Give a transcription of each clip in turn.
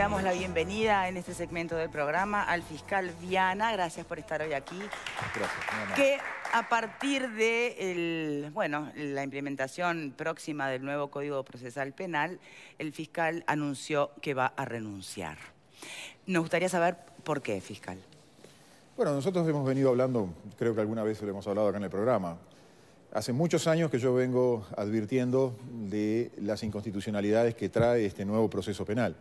damos la bienvenida en este segmento del programa al fiscal Viana. Gracias por estar hoy aquí. Que a partir de bueno, la implementación próxima del nuevo Código Procesal Penal, el fiscal anunció que va a renunciar. Nos gustaría saber por qué, fiscal. Bueno, nosotros hemos venido hablando, creo que alguna vez lo hemos hablado acá en el programa, Hace muchos años que yo vengo advirtiendo de las inconstitucionalidades que trae este nuevo proceso penal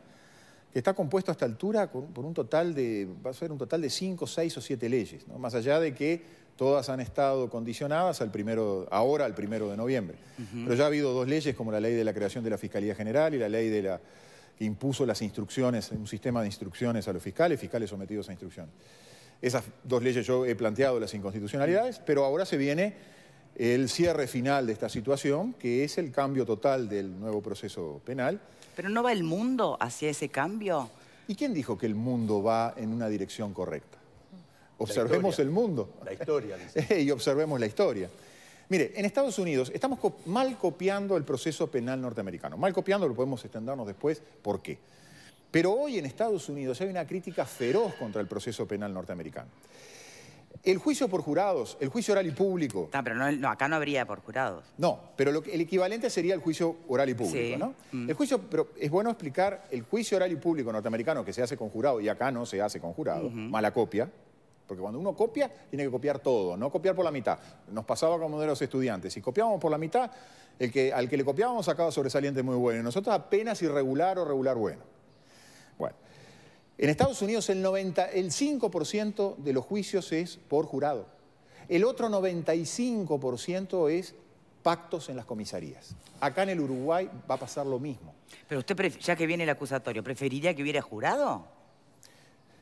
que está compuesto a esta altura por un total de, va a ser un total de cinco, seis o siete leyes, más allá de que todas han estado condicionadas al primero, ahora al primero de noviembre. Pero ya ha habido dos leyes, como la ley de la creación de la Fiscalía General y la ley de la, que impuso las instrucciones, un sistema de instrucciones a los fiscales, fiscales sometidos a instrucciones. Esas dos leyes yo he planteado las inconstitucionalidades, pero ahora se viene el cierre final de esta situación, que es el cambio total del nuevo proceso penal. ¿Pero no va el mundo hacia ese cambio? ¿Y quién dijo que el mundo va en una dirección correcta? Observemos el mundo. La historia. Dice. y observemos la historia. Mire, en Estados Unidos estamos mal copiando el proceso penal norteamericano. Mal copiando, lo podemos extendernos después, ¿por qué? Pero hoy en Estados Unidos hay una crítica feroz contra el proceso penal norteamericano. El juicio por jurados, el juicio oral y público. No, pero no, acá no habría por jurados. No, pero el equivalente sería el juicio oral y público, ¿no? Mm. El juicio, pero es bueno explicar el juicio oral y público norteamericano que se hace con jurado y acá no se hace con jurado, mala copia. Porque cuando uno copia, tiene que copiar todo, no copiar por la mitad. Nos pasaba como de los estudiantes. Si copiábamos por la mitad, el que, al que le copiábamos sacaba sobresaliente muy bueno. Y nosotros apenas irregular o regular bueno. En Estados Unidos el, 5% de los juicios es por jurado. El otro 95% es pactos en las comisarías. Acá en el Uruguay va a pasar lo mismo. Pero usted, ya que viene el acusatorio, ¿preferiría que hubiera jurado?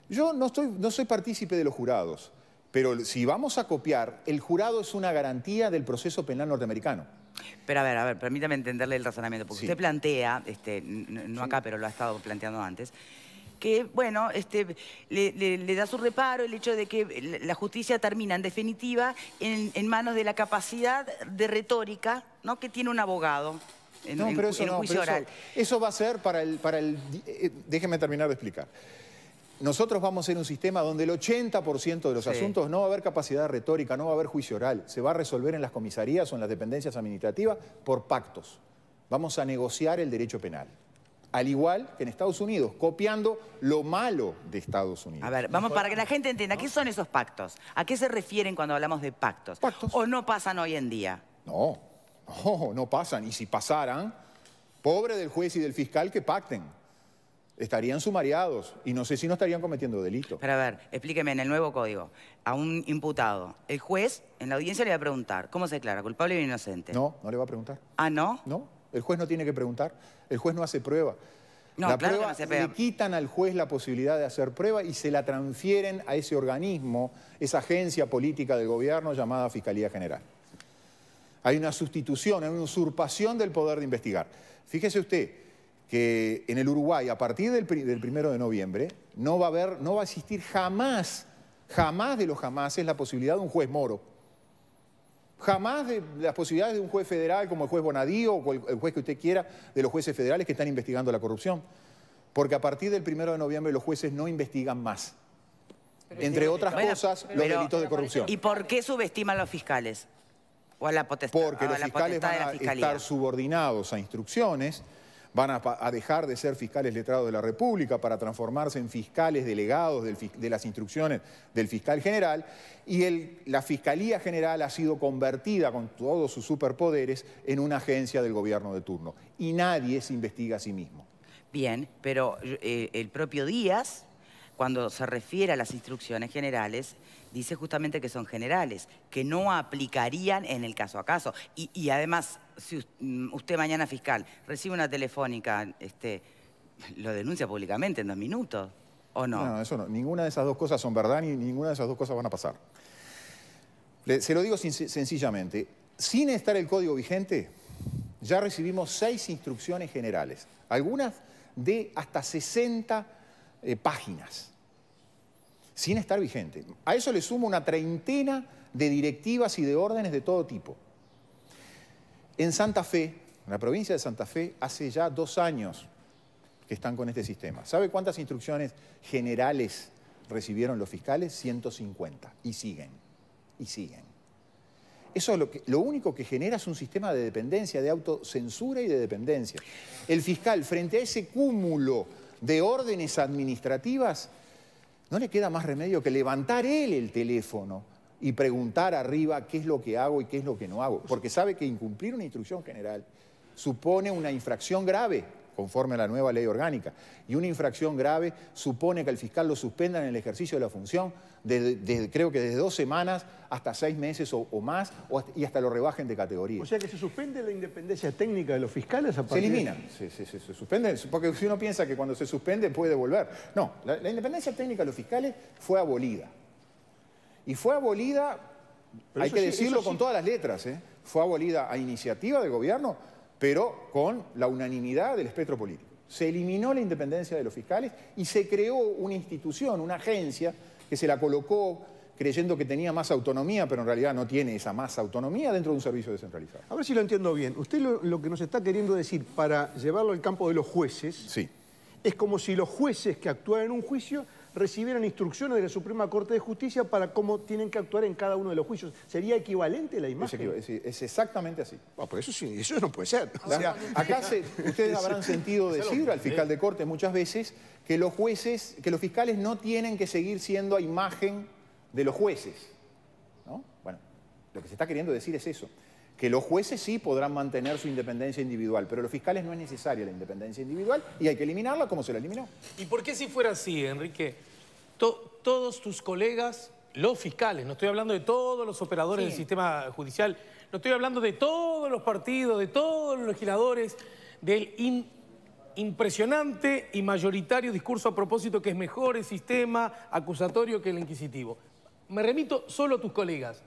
Yo no, soy partícipe de los jurados, pero si vamos a copiar, el jurado es una garantía del proceso penal norteamericano. Pero a ver, a ver, permítame entenderle el razonamiento, porque usted plantea, este, no acá, pero lo ha estado planteando antes, que, bueno, este, le, da su reparo el hecho de que la justicia termina, en definitiva, en, manos de la capacidad de retórica ¿no? que tiene un abogado. En, no, eso juicio oral. Eso, va a ser para el... Para el eh, déjeme terminar de explicar. Nosotros vamos a ser un sistema donde el 80% de los asuntos no va a haber capacidad retórica, no va a haber juicio oral. Se va a resolver en las comisarías o en las dependencias administrativas por pactos. Vamos a negociar el derecho penal al igual que en Estados Unidos, copiando lo malo de Estados Unidos. A ver, vamos para que la gente entienda, ¿qué son esos pactos? ¿A qué se refieren cuando hablamos de pactos? ¿Pactos? ¿O no pasan hoy en día? No, no, no pasan. Y si pasaran, pobre del juez y del fiscal que pacten. Estarían sumariados y no sé si no estarían cometiendo delito. Pero a ver, explíqueme, en el nuevo código, a un imputado, el juez en la audiencia le va a preguntar, ¿cómo se declara, culpable o inocente? No, no le va a preguntar. ¿Ah, no? No, el juez no tiene que preguntar, el juez no hace prueba. No, la prueba, le quitan al juez la posibilidad de hacer prueba y se la transfieren a ese organismo, esa agencia política del gobierno llamada Fiscalía General. Hay una sustitución, hay una usurpación del poder de investigar. Fíjese usted que en el Uruguay, a partir del, primero de noviembre, no va a haber, no va a existir jamás, jamás de los es la posibilidad de un juez moro. Jamás de las posibilidades de un juez federal como el juez Bonadío o el juez que usted quiera, de los jueces federales que están investigando la corrupción. Porque a partir del primero de noviembre los jueces no investigan más. entre otras cosas, los delitos de corrupción. ¿Y por qué subestiman los fiscales? O a la potestad. Porque los fiscales van a estar subordinados a instrucciones van a, dejar de ser fiscales letrados de la República para transformarse en fiscales delegados de las instrucciones del fiscal general y la Fiscalía General ha sido convertida con todos sus superpoderes en una agencia del gobierno de turno y nadie se investiga a sí mismo. Bien, pero eh, el propio Díaz, cuando se refiere a las instrucciones generales, dice justamente que son generales, que no aplicarían en el caso a caso. Y, además, si mm, usted mañana fiscal recibe una telefónica, este, lo denuncia públicamente en dos minutos, ¿o no? No, eso no. Ninguna de esas dos cosas son verdad ni ninguna de esas dos cosas van a pasar. se lo digo sencillamente. Sin estar el código vigente, ya recibimos seis instrucciones generales, algunas de hasta 60 eh, páginas sin estar vigente. A eso le sumo una treintena de directivas y de órdenes de todo tipo. En Santa Fe, en la provincia de Santa Fe, hace ya dos años que están con este sistema. ¿Sabe cuántas instrucciones generales recibieron los fiscales? 150. Y siguen. Y siguen. Eso es lo, lo único que genera es un sistema de dependencia, de autocensura y de dependencia. El fiscal, frente a ese cúmulo de órdenes administrativas, no le queda más remedio que levantar él el teléfono y preguntar arriba qué es lo que hago y qué es lo que no hago, porque sabe que incumplir una instrucción general supone una infracción grave conforme a la nueva ley orgánica. Y una infracción grave supone que el fiscal lo suspenda en el ejercicio de la función, creo que desde dos semanas hasta seis meses o, más, y hasta lo rebajen de categoría. O sea que se suspende la independencia técnica de los fiscales a Se elimina, se, se, suspende, porque si uno piensa que cuando se suspende puede volver, No, la, independencia técnica de los fiscales fue abolida. Y fue abolida, hay que decirlo con todas las letras, ¿eh? fue abolida a iniciativa del gobierno pero con la unanimidad del espectro político. Se eliminó la independencia de los fiscales y se creó una institución, una agencia, que se la colocó creyendo que tenía más autonomía, pero en realidad no tiene esa más autonomía dentro de un servicio descentralizado. A ver si lo entiendo bien. Usted lo, que nos está queriendo decir para llevarlo al campo de los jueces sí. es como si los jueces que actúan en un juicio recibieron instrucciones de la Suprema Corte de Justicia para cómo tienen que actuar en cada uno de los juicios. ¿Sería equivalente la imagen? Es, exactamente así. Bueno, ah, pues eso, sí, eso no puede ser. O sea, acá ustedes habrán sentido decir al fiscal de corte muchas veces que los jueces, que los fiscales no tienen que seguir siendo a imagen de los jueces. Bueno, lo que se está queriendo decir es eso que los jueces sí podrán mantener su independencia individual, pero los fiscales no es necesaria la independencia individual y hay que eliminarla como se la eliminó. ¿Y por qué si fuera así, Enrique? todos tus colegas, los fiscales, no estoy hablando de todos los operadores del sistema judicial, no estoy hablando de todos los partidos, de todos los legisladores, del impresionante y mayoritario discurso a propósito que es mejor el sistema acusatorio que el inquisitivo. Me remito solo a tus colegas.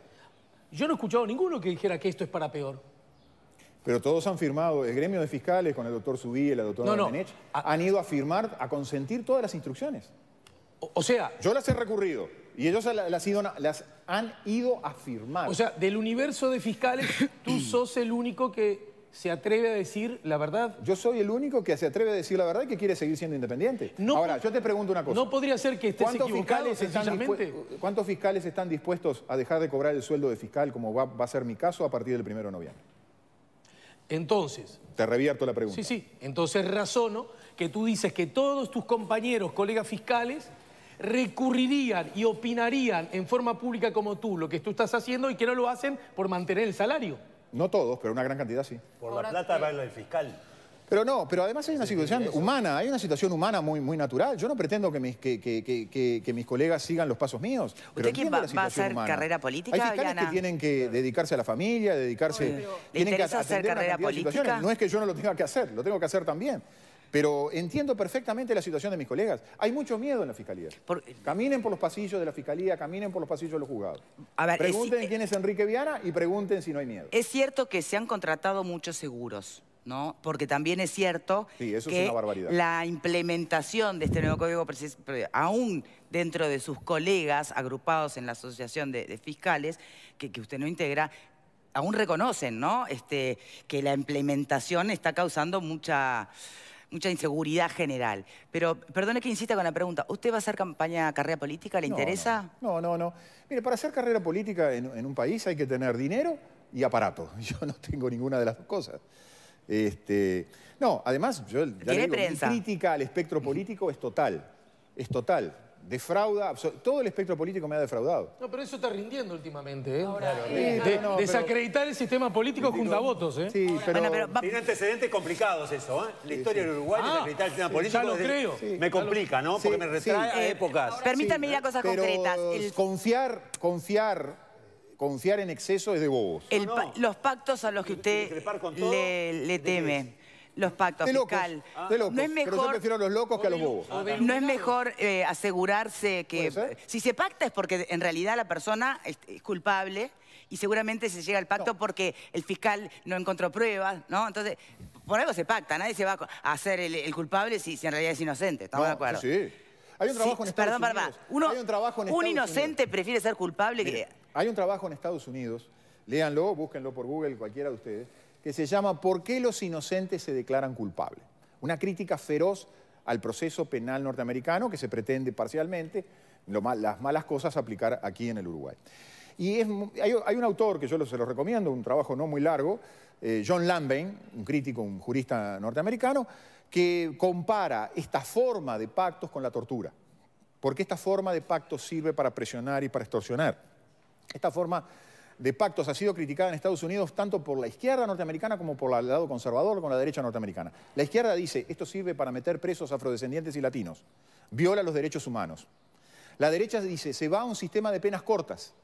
Yo no he escuchado a ninguno que dijera que esto es para peor. Pero todos han firmado, el gremio de fiscales con el doctor Subí, el doctor no, no. Ah. han ido a firmar, a consentir todas las instrucciones. O, sea... Yo las he recurrido y ellos las, las han ido a firmar. O sea, del universo de fiscales, tú sos el único que se atreve a decir la verdad. Yo soy el único que se atreve a decir la verdad y que quiere seguir siendo independiente. Ahora, yo te pregunto una cosa. No podría ser que estés ¿Cuántos fiscales están ¿Cuántos fiscales están dispuestos a dejar de cobrar el sueldo de fiscal, como va, a ser mi caso, a partir del primero de noviembre? Entonces... Te revierto la pregunta. Sí, sí. Entonces razono que tú dices que todos tus compañeros, colegas fiscales, recurrirían y opinarían en forma pública como tú lo que tú estás haciendo y que no lo hacen por mantener el salario. No todos, pero una gran cantidad sí. Por la plata va el fiscal. Pero no, pero además hay una situación humana, hay una situación humana muy, muy natural. Yo no pretendo que mis, que, mis colegas sigan los pasos míos. ¿Usted quién va, a hacer carrera política? Hay fiscales que tienen que dedicarse a la familia, dedicarse... hacer carrera política? No es que yo no lo tenga que hacer, lo tengo que hacer también. Pero entiendo perfectamente la situación de mis colegas. Hay mucho miedo en la fiscalía. Caminen por los pasillos de la fiscalía, caminen por los pasillos de los juzgados. pregunten quién es Enrique Viana y pregunten si no hay miedo. Es cierto que se han contratado muchos seguros. ¿no? Porque también es cierto que la implementación de este nuevo código, eh, aún dentro de sus colegas agrupados en la Asociación de, Fiscales, que, que, usted no integra, aún reconocen, ¿no? Este, que la implementación está causando mucha mucha inseguridad general. Pero, perdone que insista con la pregunta, ¿usted va a hacer campaña, carrera política? ¿Le interesa? No, no, no. Mire, para hacer carrera política en, un país hay que tener dinero y aparato. Yo no tengo ninguna de las dos cosas. Este, no, además, yo la crítica al espectro político es total, es total defrauda, todo el espectro político me ha defraudado. No, pero eso está rindiendo últimamente, ¿eh? claro, eh, desacreditar el sistema político, junta votos, ¿eh? Sí, pero... Tiene antecedentes complicados eso, ¿eh? La historia del Uruguay, ah, desacreditar el sistema político... Ya lo creo. me complica, ¿no? Porque me retrasa a eh, épocas. Permítanme ir a cosas concretas. Confiar, confiar confiar en exceso es de bobos. Los pactos a los que usted le, teme los pactos, de fiscal. no es mejor, pero prefiero a los locos que a los bobos. Ah, no es mejor eh, asegurarse que... Si se pacta es porque en realidad la persona es, culpable y seguramente se llega al pacto porque el fiscal no encontró pruebas, ¿no? Entonces, por algo se pacta, nadie se va a hacer el, culpable si, en realidad es inocente, ¿estamos de acuerdo? Sí, Hay un trabajo en Estados Unidos. Perdón, un, inocente prefiere ser culpable que... Hay un trabajo en Estados Unidos, léanlo, búsquenlo por Google, cualquiera de ustedes, que se llama ¿Por qué los inocentes se declaran culpables? Una crítica feroz al proceso penal norteamericano que se pretende parcialmente las malas cosas aplicar aquí en el Uruguay. Y hay, un autor que yo se lo recomiendo, un trabajo no muy largo, eh, John Lambain, un crítico, un jurista norteamericano, que compara esta forma de pactos con la tortura. Porque esta forma de pactos sirve para presionar y para extorsionar. Esta forma de pactos ha sido criticada en Estados Unidos tanto por la izquierda norteamericana como por el lado conservador con la derecha norteamericana. La izquierda dice, esto sirve para meter presos afrodescendientes y latinos, viola los derechos humanos. La derecha dice, se va a un sistema de penas cortas.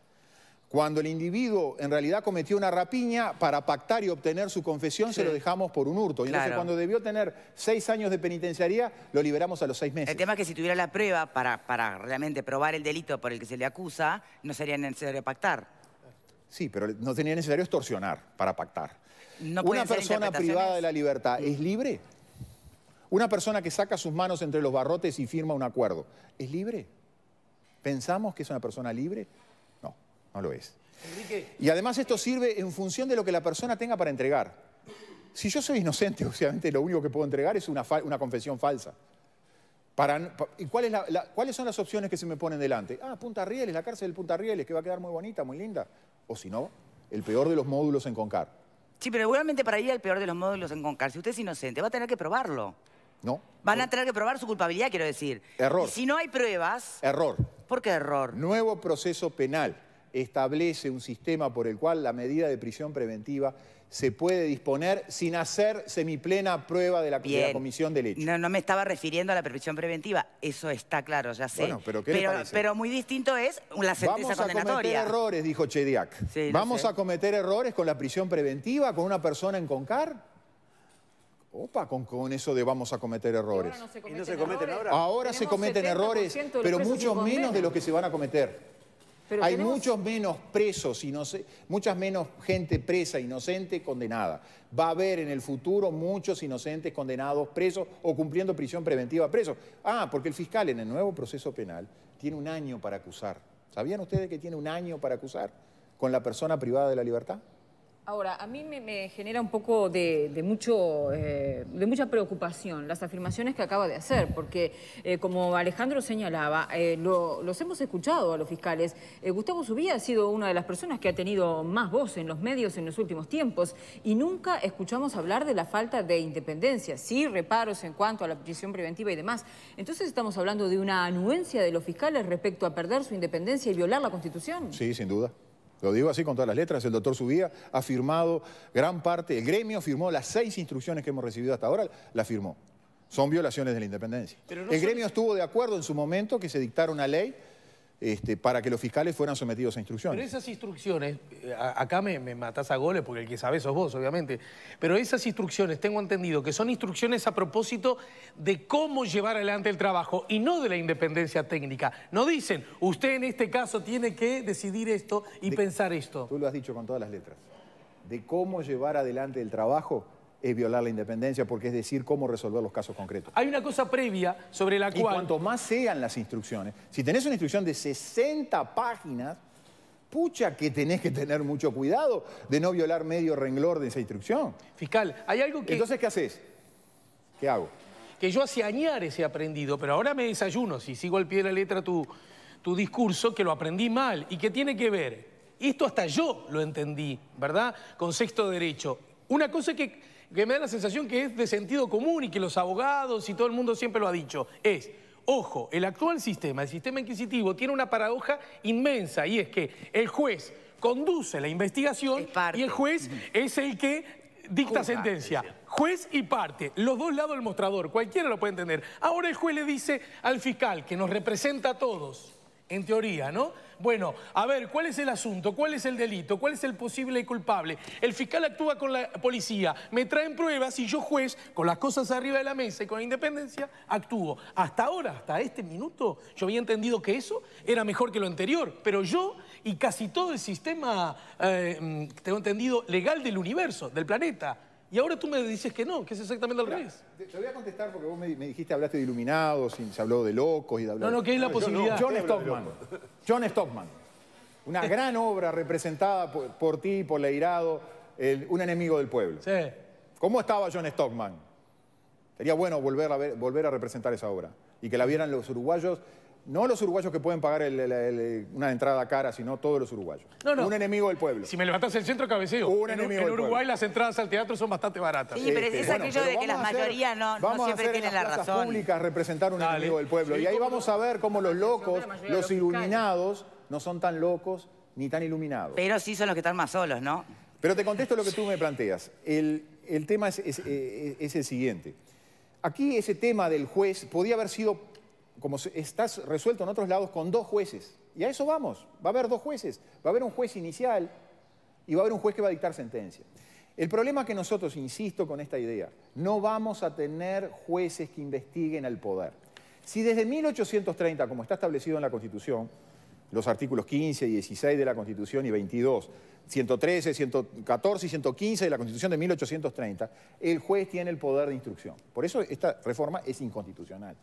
Cuando el individuo en realidad cometió una rapiña, para pactar y obtener su confesión se lo dejamos por un hurto. Y entonces cuando debió tener seis años de penitenciaría, lo liberamos a los seis meses. El tema es que si tuviera la prueba para, para realmente probar el delito por el que se le acusa, no sería necesario pactar. Sí, pero no tenía necesario extorsionar para pactar. ¿Una persona privada de la libertad mm. es libre? ¿Una persona que saca sus manos entre los barrotes y firma un acuerdo es libre? ¿Pensamos que es una persona libre? No, no lo es. Y además esto sirve en función de lo que la persona tenga para entregar. Si yo soy inocente, obviamente lo único que puedo entregar es una confesión falsa. ¿Y cuáles son las opciones que se me ponen delante? Ah, Punta Rieles, la cárcel de Punta Rieles, que va a quedar muy bonita, muy linda. O si no, el peor de los módulos en Concar. Sí, pero seguramente para ir al peor de los módulos en Concar, si usted es inocente, va a tener que probarlo. No. Van a tener que probar su culpabilidad, quiero decir. Error. si no hay pruebas... Error. ¿Por qué error? Nuevo proceso penal establece un sistema por el cual la medida de prisión preventiva se puede disponer sin hacer semiplena prueba de la, comisión de hecho. No, no me estaba refiriendo a la prisión preventiva, eso está claro, ya sé. pero, muy distinto es la sentencia Vamos a cometer errores, dijo Chediak. ¿Vamos a cometer errores con la prisión preventiva, con una persona en Concar? Opa, con, eso de vamos a cometer errores. Ahora se cometen, errores. ahora se cometen errores, pero mucho menos de los que se van a cometer. Hay muchos menos presos, muchas menos gente presa, inocente, condenada. Va a haber en el futuro muchos inocentes condenados, presos o cumpliendo prisión preventiva, presos. Ah, porque el fiscal en el nuevo proceso penal tiene un año para acusar. ¿Sabían ustedes que tiene un año para acusar con la persona privada de la libertad? Ahora, a mí me, genera un poco de, mucho, eh, de mucha preocupación las afirmaciones que acaba de hacer, porque eh, como Alejandro señalaba, eh, los hemos escuchado a los fiscales. Gustavo Subía ha sido una de las personas que ha tenido más voz en los medios en los últimos tiempos y nunca escuchamos hablar de la falta de independencia, sí reparos en cuanto a la prisión preventiva y demás. Entonces estamos hablando de una anuencia de los fiscales respecto a perder su independencia y violar la Constitución. Sí, sin duda lo digo así con todas las letras, el doctor Subía ha firmado gran parte, el gremio firmó las seis instrucciones que hemos recibido hasta ahora, la firmó. Son violaciones de la independencia. el gremio estuvo de acuerdo en su momento que se dictara una ley este, para que los fiscales fueran sometidos a instrucciones. Pero esas instrucciones, eh, acá me, me matás a goles porque el que sabe sos vos, obviamente, pero esas instrucciones, tengo entendido, que son instrucciones a propósito de cómo llevar adelante el trabajo y no de la independencia técnica. No dicen, usted en este caso tiene que decidir esto y pensar esto. Tú lo has dicho con todas las letras. De cómo llevar adelante el trabajo es violar la independencia porque es decir cómo resolver los casos concretos. Hay una cosa previa sobre la cual... Y cuanto más sean las instrucciones, si tenés una instrucción de 60 páginas, pucha que tenés que tener mucho cuidado de no violar medio renglón de esa instrucción. Fiscal, hay algo que... Entonces, ¿qué haces? ¿Qué hago? Que yo hace añar ese aprendido, pero ahora me desayuno, si sigo al pie de la letra tu, tu discurso, que lo aprendí mal y que tiene que ver, esto hasta yo lo entendí, ¿verdad? Con sexto derecho. Una cosa que que me da la sensación que es de sentido común y que los abogados y todo el mundo siempre lo ha dicho, es... Ojo, el actual sistema, el sistema inquisitivo, tiene una paradoja inmensa y es que el juez conduce la investigación y el juez es el que dicta sentencia. Juez y parte, los dos lados del mostrador, cualquiera lo puede entender. Ahora el juez le dice al fiscal, que nos representa a todos, en teoría, ¿no? Bueno, a ver, ¿cuál es el asunto? ¿Cuál es el delito? ¿Cuál es el posible culpable? El fiscal actúa con la policía, me traen pruebas y yo juez, con las cosas arriba de la mesa y con la independencia, actúo. Hasta ahora, hasta este minuto, yo había entendido que eso era mejor que lo anterior, pero yo y casi todo el sistema, eh, mm, tengo entendido, legal del universo, del planeta, y ahora tú me dices que no, que es exactamente al revés. Te voy a contestar porque vos me, dijiste, hablaste de iluminados, y se habló de locos y de hablar... No, no, que hay la posibilidad. John Stockman. John Stockman. Una gran obra representada por, ti, por Leirado, un enemigo del pueblo. Sí. ¿Cómo estaba John Stockman? Sería bueno volver a, volver a representar esa obra y que la vieran los uruguayos no los uruguayos que pueden pagar una entrada cara, sino todos los uruguayos. Un enemigo del pueblo. Si me levantas el centro, cabeceo. en, Uruguay las entradas al teatro son bastante baratas. Sí, pero este, es, aquello de que la mayoría no, siempre tienen la razón. públicas representar un enemigo del pueblo. y ahí vamos a ver cómo los locos, los iluminados, no son tan locos ni tan iluminados. Pero sí son los que están más solos, ¿no? Pero te contesto lo que tú me planteas. El, tema es, es el siguiente. Aquí ese tema del juez podía haber sido como está resuelto en otros lados, con dos jueces. Y a eso vamos, va a haber dos jueces, va a haber un juez inicial y va a haber un juez que va a dictar sentencia. El problema es que nosotros, insisto con esta idea, no vamos a tener jueces que investiguen al poder. Si desde 1830, como está establecido en la Constitución, los artículos 15 y 16 de la Constitución y 22, 113, 114 y 115 de la Constitución de 1830, el juez tiene el poder de instrucción. Por eso esta reforma es inconstitucional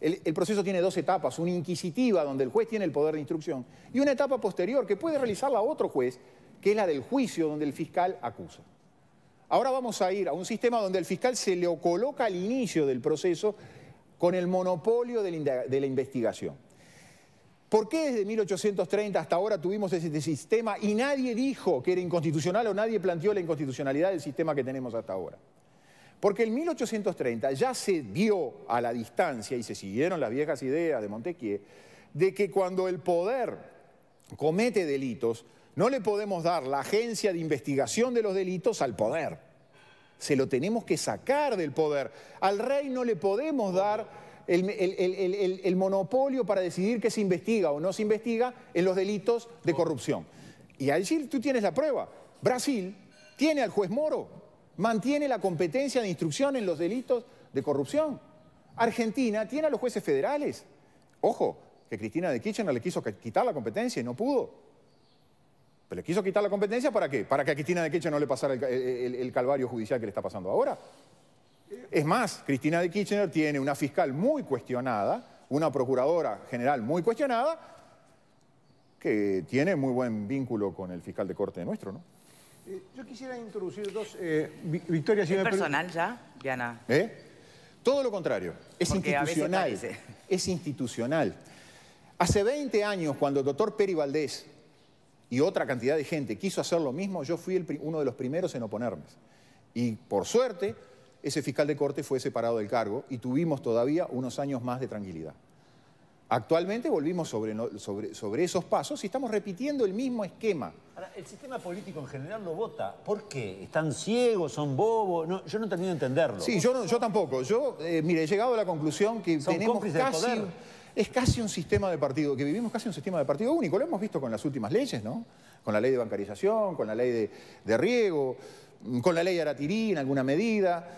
el, proceso tiene dos etapas, una inquisitiva donde el juez tiene el poder de instrucción y una etapa posterior que puede realizarla otro juez, que es la del juicio donde el fiscal acusa. Ahora vamos a ir a un sistema donde el fiscal se le coloca al inicio del proceso con el monopolio de la, de la investigación. ¿Por qué desde 1830 hasta ahora tuvimos este sistema y nadie dijo que era inconstitucional o nadie planteó la inconstitucionalidad del sistema que tenemos hasta ahora? Porque en 1830 ya se dio a la distancia y se siguieron las viejas ideas de Montequier de que cuando el poder comete delitos, no le podemos dar la agencia de investigación de los delitos al poder. Se lo tenemos que sacar del poder. Al rey no le podemos dar el, monopolio para decidir que se investiga o no se investiga en los delitos de corrupción. Y allí tú tienes la prueba. Brasil tiene al juez Moro, mantiene la competencia de instrucción en los delitos de corrupción. Argentina tiene a los jueces federales. Ojo, que Cristina de Kirchner le quiso quitar la competencia y no pudo. Pero le quiso quitar la competencia para qué? Para que a Cristina de Kirchner no le pasara el, calvario judicial que le está pasando ahora. Es más, Cristina de Kirchner tiene una fiscal muy cuestionada, una procuradora general muy cuestionada, que tiene muy buen vínculo con el fiscal de corte nuestro, ¿no? Eh, yo quisiera introducir dos... Eh, Victoria, ¿Es personal ya, Diana? ¿Eh? Todo lo contrario. Es institucional. Es institucional. Hace 20 años, cuando el doctor Peri Valdés y otra cantidad de gente quiso hacer lo mismo, yo fui uno de los primeros en oponerme. Y por suerte, ese fiscal de corte fue separado del cargo y tuvimos todavía unos años más de tranquilidad. Actualmente volvimos sobre esos pasos y estamos repitiendo el mismo esquema. Ahora, el sistema político en general lo vota. ¿Por qué? ¿Están ciegos? ¿Son bobos? yo no he tenido entenderlo. Sí, yo, yo tampoco. Yo, eh, mire, he llegado a la conclusión que tenemos casi... es casi un sistema de partido, que vivimos casi un sistema de partido único. Lo hemos visto con las últimas leyes, ¿no? Con la ley de bancarización, con la ley de, riego, con la ley Aratirí en alguna medida.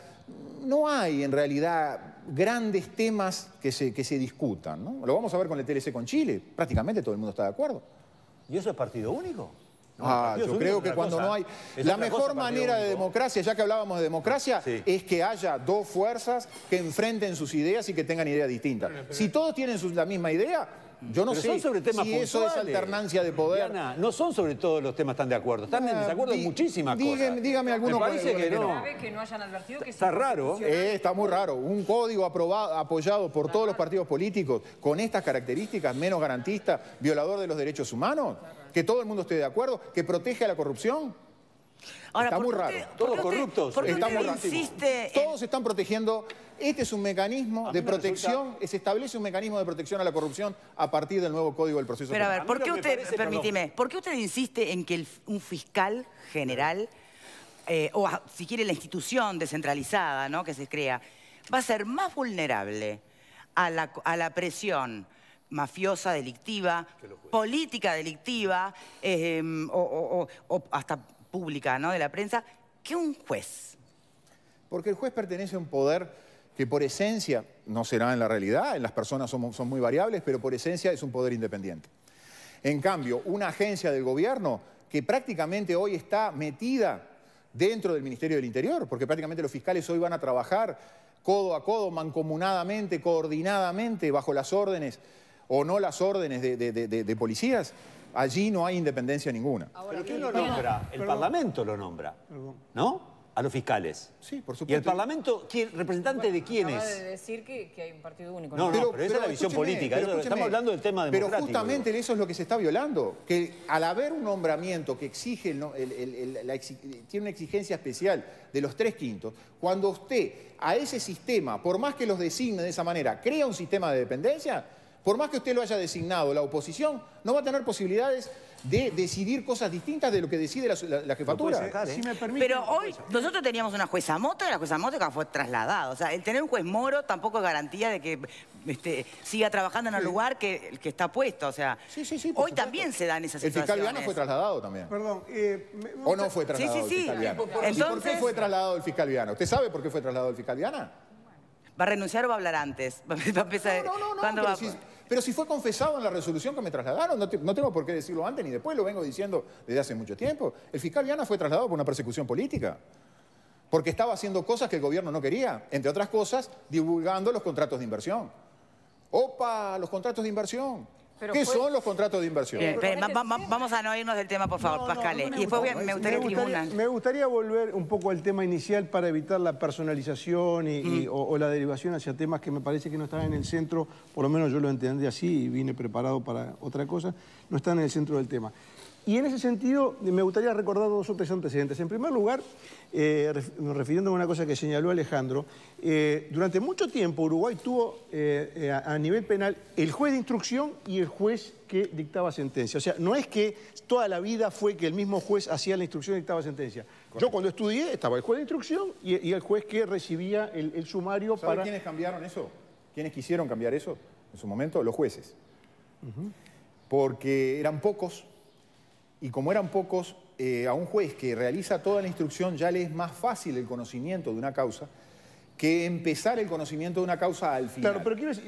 No hay en realidad grandes temas que que se discutan, ¿no? Lo vamos a ver con el TLC con Chile, prácticamente todo el mundo está de acuerdo. ¿Y eso es partido único? Ah, yo creo que cuando no hay... la mejor manera de democracia, ya que hablábamos de democracia, es que haya dos fuerzas que enfrenten sus ideas y que tengan ideas distintas. Si todos tienen la misma idea, yo no sé sobre temas si eso es alternancia de poder. no son sobre todos los temas están de acuerdo. Están en ah, desacuerdo en muchísimas cosas. Dígame algunos. que, no. que no hayan advertido que está raro. Eh, está muy raro. Un código aprobado, apoyado por todos los partidos políticos con estas características, menos garantista, violador de los derechos humanos, que todo el mundo esté de acuerdo, que protege a la corrupción. Está muy raro. todos corruptos. Todos están protegiendo. Este es un mecanismo de protección, se establece un mecanismo de protección a la corrupción a partir del nuevo Código del Proceso Pero a ver, ¿por qué usted, por qué usted insiste en que un fiscal general, eh, o si quiere la institución descentralizada ¿no? que se crea, va a ser más vulnerable a la, presión mafiosa, delictiva, política delictiva, eh, em, o, o, o hasta pública, ¿no? de la prensa, que un juez. Porque el juez pertenece a un poder que por esencia, no será en la realidad, en las personas son, muy variables, pero por esencia es un poder independiente. En cambio, una agencia del gobierno que prácticamente hoy está metida dentro del Ministerio del Interior, porque prácticamente los fiscales hoy van a trabajar codo a codo, mancomunadamente, coordinadamente, bajo las órdenes o no las órdenes de policías, Allí no hay independencia ninguna. ¿Pero quién lo nombra? El Parlamento lo nombra, ¿no? A los fiscales. Sí, por supuesto. ¿Y el Parlamento representante de quién es? de decir que, hay un partido único. No, no, pero, esa es la visión política. estamos hablando del tema democrático. Pero justamente eso es lo que se está violando. Que al haber un nombramiento que exige, tiene una exigencia especial de los tres quintos, cuando usted a ese sistema, por más que los designe de esa manera, crea un sistema de dependencia, por más que usted lo haya designado, la oposición no va a tener posibilidades de decidir cosas distintas de lo que decide la, jefatura. ¿eh? Pero hoy nosotros teníamos una jueza moto y la jueza Mota fue trasladada. O sea, el tener un juez Moro tampoco es garantía de que este, siga trabajando en el lugar que, está puesto. O sea, hoy también se dan esas situaciones. El fiscal Viana fue trasladado también. Perdón. Eh, ¿O no fue trasladado el fiscal Viana? por qué fue trasladado el fiscal Viana? ¿Usted sabe por qué fue trasladado el fiscal Viana? ¿Va a renunciar o va a hablar antes? No, no, no, pero si fue confesado en la resolución que me trasladaron, no, tengo por qué decirlo antes ni después, lo vengo diciendo desde hace mucho tiempo. El fiscal Viana fue trasladado por una persecución política, porque estaba haciendo cosas que el gobierno no quería, entre otras cosas, divulgando los contratos de inversión. ¡Opa! Los contratos de inversión. ¿Qué son los contratos de inversión? vamos a no irnos del tema, por favor, Pascal. y después me gustaría, volver un poco al tema inicial para evitar la personalización mm. o, o, la derivación hacia temas que me parece que no están en el centro, por lo menos yo lo entendí así y vine preparado para otra cosa, no están en el centro del tema. Y en ese sentido me gustaría recordar dos o tres antecedentes. En primer lugar, eh, refiriéndome a una cosa que señaló Alejandro, eh, durante mucho tiempo Uruguay tuvo eh, eh, a, nivel penal el juez de instrucción y el juez que dictaba sentencia. O sea, no es que toda la vida fue que el mismo juez hacía la instrucción y dictaba sentencia. Yo cuando estudié estaba el juez de instrucción y, el juez que recibía el, sumario ¿Sabe para... quiénes cambiaron eso? ¿Quiénes quisieron cambiar eso en su momento? Los jueces. Porque eran pocos y como eran pocos, eh, a un juez que realiza toda la instrucción ya le es más fácil el conocimiento de una causa que empezar el conocimiento de una causa al final.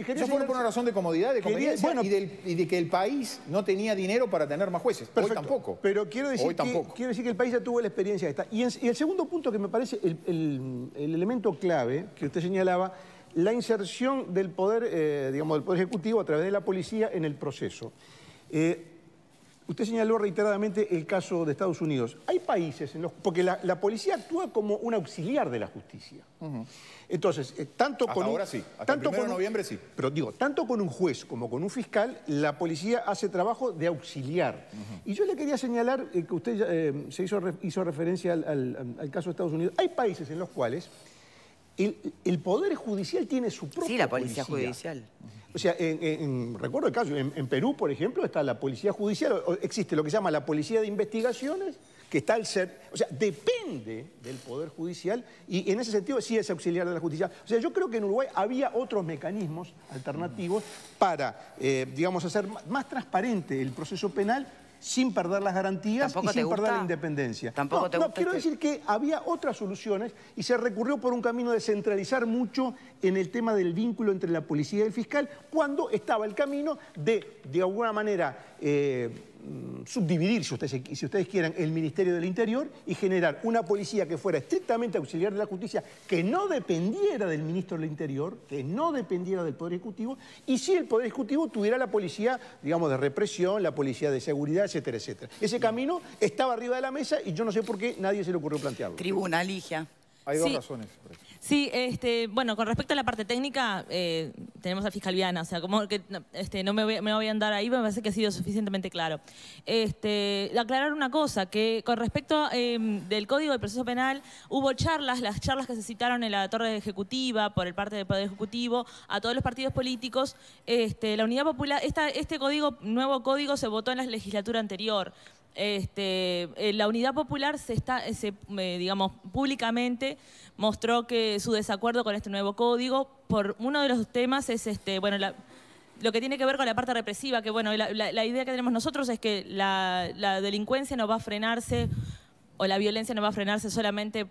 Eso fue por una razón de comodidad, de conveniencia y, de que el país no tenía dinero para tener más jueces. Hoy tampoco. Pero quiero decir, tampoco. Que, quiero decir que el país ya tuvo la experiencia de esta. Y, el segundo punto que me parece el, elemento clave que usted señalaba, la inserción del poder, eh, digamos, del poder ejecutivo a través de la policía en el proceso. Eh, Usted señaló reiteradamente el caso de Estados Unidos. Hay países en los... Porque la, policía actúa como un auxiliar de la justicia. Entonces, eh, tanto con... ahora sí. tanto el con noviembre sí. Pero digo, tanto con un juez como con un fiscal, la policía hace trabajo de auxiliar. Y yo le quería señalar, eh, que usted eh, se hizo, hizo referencia al, caso de Estados Unidos. Hay países en los cuales... El, Poder Judicial tiene su propia Sí, la Policía, Judicial. O sea, en, recuerdo el caso, en, Perú, por ejemplo, está la policía judicial, existe lo que se llama la policía de investigaciones, que está al ser, o sea, depende del Poder Judicial y en ese sentido sí es auxiliar de la justicia. O sea, yo creo que en Uruguay había otros mecanismos alternativos para, eh, digamos, hacer más transparente el proceso penal sin perder las garantías y sin perder la independencia. ¿Tampoco no, quiero este- decir que había otras soluciones y se recurrió por un camino de centralizar mucho en el tema del vínculo entre la policía y el fiscal cuando estaba el camino de, de alguna manera... Eh, Mm, subdividir, si ustedes, si ustedes quieran, el Ministerio del Interior y generar una policía que fuera estrictamente auxiliar de la justicia, que no dependiera del Ministro del Interior, que no dependiera del Poder Ejecutivo, y si el Poder Ejecutivo tuviera la policía, digamos, de represión, la policía de seguridad, etcétera, etcétera. Ese camino estaba arriba de la mesa y yo no sé por qué nadie se le ocurrió plantearlo. Tribuna, Ligia. Hay dos razones. Sí, este, bueno, con respecto a la parte técnica, eh, tenemos al fiscal Viana, o sea, como que este, no me voy, a andar ahí, pero me parece que ha sido suficientemente claro. Este, aclarar una cosa, que con respecto em, del Código de Proceso Penal, hubo charlas, las charlas que se citaron en la torre ejecutiva por el parte del Poder Ejecutivo, a todos los partidos políticos, este, la Unidad Popular, esta, este código, nuevo código se votó en la legislatura anterior. Este, eh, la Unidad Popular se está, eh, digamos, públicamente mostró que su desacuerdo con este nuevo código por uno de los temas es este, bueno, lo que tiene que ver con la parte represiva, que bueno, la, idea que tenemos nosotros es que la, delincuencia no va a frenarse o la violencia no va a frenarse solamente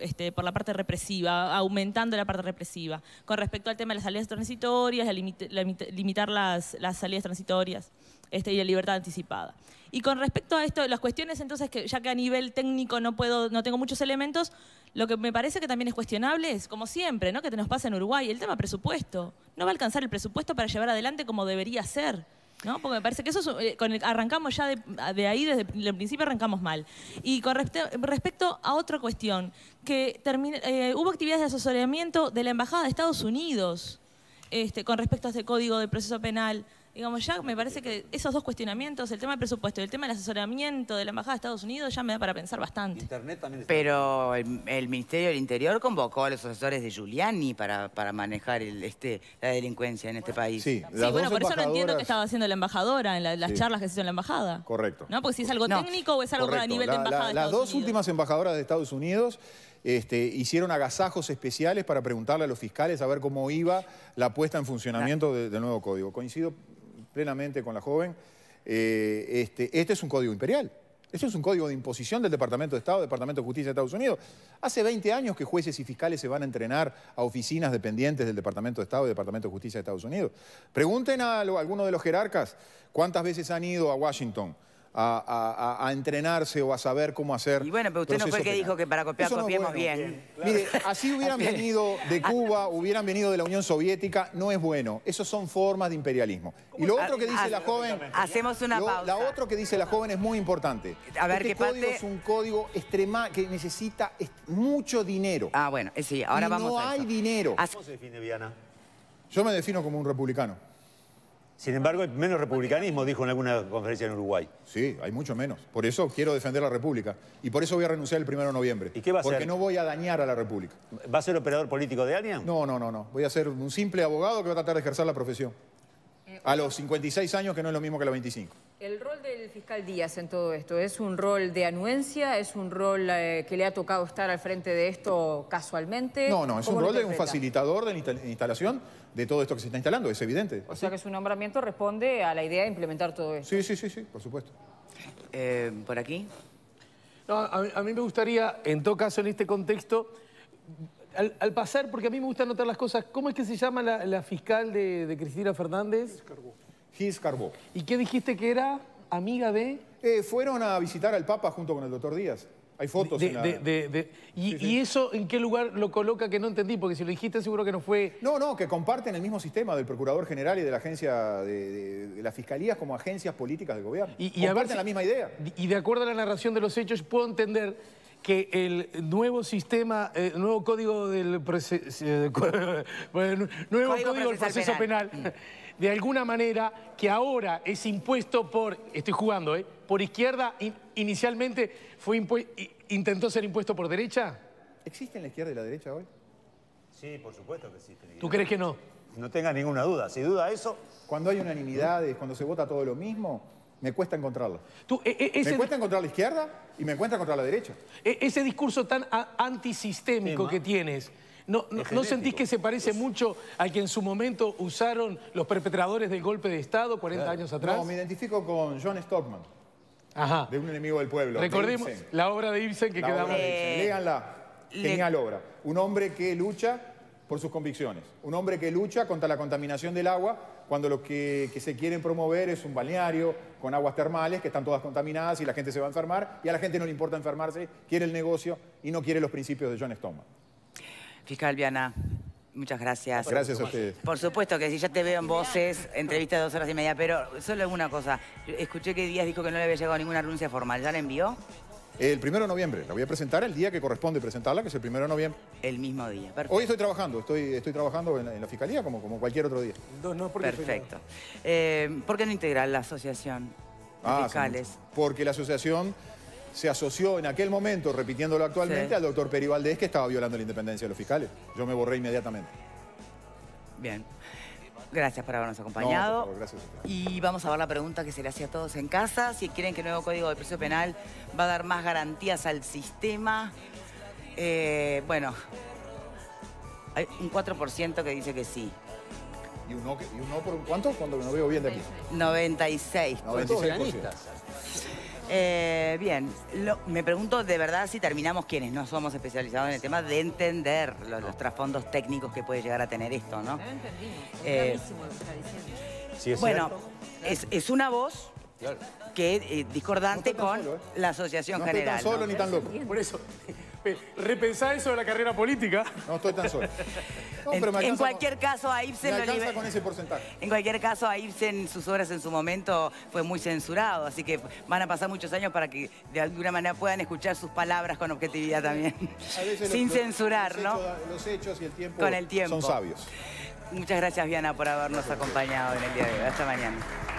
este, por, la parte represiva, aumentando la parte represiva. Con respecto al tema de las salidas transitorias, limitar las salidas transitorias. Este, y la libertad anticipada. Y con respecto a esto, las cuestiones entonces que ya que a nivel técnico no puedo, no tengo muchos elementos, lo que me parece que también es cuestionable es, como siempre, ¿no? que te nos pasa en Uruguay, el tema presupuesto. No va a alcanzar el presupuesto para llevar adelante como debería ser. ¿No? Porque me parece que eso eh, arrancamos ya de, ahí, desde el principio arrancamos mal. Y con respecto a otra cuestión, que eh, hubo actividades de asesoramiento de la Embajada de Estados Unidos este, con respecto a este código de proceso penal. Digamos, ya me parece que esos dos cuestionamientos, el tema del presupuesto y el tema del asesoramiento de la Embajada de Estados Unidos, ya me da para pensar bastante. Pero el, Ministerio del Interior convocó a los asesores de Giuliani para, para manejar este, la delincuencia en este país. Sí, bueno, por eso no entiendo qué estaba haciendo la embajadora en las charlas que se hizo en la embajada. Correcto. ¿No? Porque si es algo técnico o es algo a nivel de embajada. las dos últimas embajadoras de Estados Unidos este, hicieron agasajos especiales para preguntarle a los fiscales a ver cómo iba la puesta en funcionamiento del nuevo código. Coincido plenamente con la joven. Eh, este, este, es un código imperial. Este es un código de imposición del Departamento de Estado, Departamento de Justicia de Estados Unidos. Hace 20 años que jueces y fiscales se van a entrenar a oficinas dependientes del Departamento de Estado y Departamento de Justicia de Estados Unidos. Pregunten a alguno de los jerarcas cuántas veces han ido a Washington a, entrenarse o a saber cómo hacer. Y bueno, pero usted no fue el que dijo que para copiar copiemos bien. Mire, así hubieran venido de Cuba, hubieran venido de la Unión Soviética, no es bueno. Esas son formas de imperialismo. Y lo otro que ah, dice ah, la joven... Hacemos una pausa. La otro que dice la joven es muy importante. A ver, este código es un código extrema que necesita mucho dinero. Ah, bueno, eh, sí, ahora vamos a no hay dinero. ¿Cómo se define Viana? Yo me defino como un republicano. Sin embargo, hay menos republicanismo, dijo en alguna conferencia en Uruguay. Sí, hay mucho menos. Por eso quiero defender la República. Y por eso voy a renunciar el 1 de noviembre. ¿Y qué va a Porque no voy a dañar a la República. ¿Va a ser operador político de alguien? No, no, no, no. Voy a ser un simple abogado que va a tratar de ejercer la profesión. Eh, a los 56 años, que no es lo mismo que a los 25. El rol del fiscal Díaz en todo esto, ¿es un rol de anuencia? ¿Es un rol eh, que le ha tocado estar al frente de esto casualmente? No, no, es un rol de un facilitador de instalación de todo esto que se está instalando, es evidente. O sea que su nombramiento responde a la idea de implementar todo esto. Sí, sí, sí, sí, por supuesto. Eh, ¿Por aquí? a, mí me gustaría, en todo caso, en este contexto, al, pasar, porque a mí me gusta notar las cosas, ¿cómo es que se llama la, fiscal de, Cristina Fernández? Gis Carbó. ¿Y qué dijiste que era amiga de...? Eh, fueron a visitar al Papa junto con el doctor Díaz. Hay fotos. y, eso en qué lugar lo coloca que no entendí? Porque si lo dijiste seguro que no fue... No, no, que comparten el mismo sistema del Procurador General y de la agencia de, las fiscalías como agencias políticas del gobierno. Y, comparten la misma idea. Y de acuerdo a la narración de los hechos, puedo entender que el nuevo sistema, el eh, nuevo código del proceso, eh, nuevo código, proceso penal. penal. de alguna manera que ahora es impuesto por, estoy jugando, ¿eh? por izquierda, inicialmente fue intentó ser impuesto por derecha? ¿Existen la izquierda y la derecha hoy? Sí, por supuesto que existe. ¿Tú crees que no? No tenga ninguna duda. Si duda eso... Cuando hay unanimidades, cuando se vota todo lo mismo, me cuesta encontrarlo. E, e, me cuesta encontrar la izquierda y me cuesta encontrar la derecha. E, ese discurso tan antisistémico que tienes... No, sentís que se parece mucho a que en su momento usaron los perpetradores del golpe de Estado 40 años atrás? No, me identifico con John Stockman de un enemigo del pueblo. Recordemos la obra de Ibsen que la quedamos. leanla Genial obra. Un hombre que lucha por sus convicciones. Un hombre que lucha contra la contaminación del agua cuando lo que, que, se quieren promover es un balneario con aguas termales que están todas contaminadas y la gente se va a enfermar y a la gente no le importa enfermarse, quiere el negocio y no quiere los principios de John Stoma. Fiscal Viana, Muchas gracias. Gracias a ustedes. Por supuesto que si ya te veo en voces, entrevista de dos horas y media, pero solo una cosa. Escuché que Díaz dijo que no le había llegado ninguna renuncia formal. ¿Ya la envió? El primero de noviembre. La voy a presentar el día que corresponde presentarla, que es el primero de noviembre. El mismo día, perfecto. Hoy estoy trabajando, estoy, estoy trabajando en la, fiscalía como, como cualquier otro día. No, perfecto. Eh, ¿Por qué no integrar la asociación de ah, fiscales? porque la asociación se asoció en aquel momento, repitiéndolo actualmente, al doctor Peri que estaba violando la independencia de los fiscales. Yo me borré inmediatamente. Bien. Gracias por habernos acompañado. por Y vamos a ver la pregunta que se le hacía a todos en casa. Si quieren que el nuevo Código de Precio Penal va a dar más garantías al sistema. Eh, bueno, hay un 4% que dice que sí. ¿Y un no, por cuánto? Cuando no veo bien de aquí. 96. 96%. 96%. Eh, bien, me pregunto de verdad si terminamos quienes no somos especializados en el tema de entender los, trasfondos técnicos que puede llegar a tener esto, ¿no? bueno, es, una voz que eh, discordante con ¿eh? la Asociación General. No tan solo ni tan loco. Por eso repensar eso de la carrera política. No estoy tan solo. en, cualquier caso, a Ibsen... con En cualquier caso, a Ibsen, sus obras en su momento fue muy censurado, así que van a pasar muchos años para que de alguna manera puedan escuchar sus palabras con objetividad también. Sin censurar, ¿no? los hechos y con el tiempo son sabios. Muchas gracias, Viana, por habernos acompañado en el día de hoy. Hasta mañana.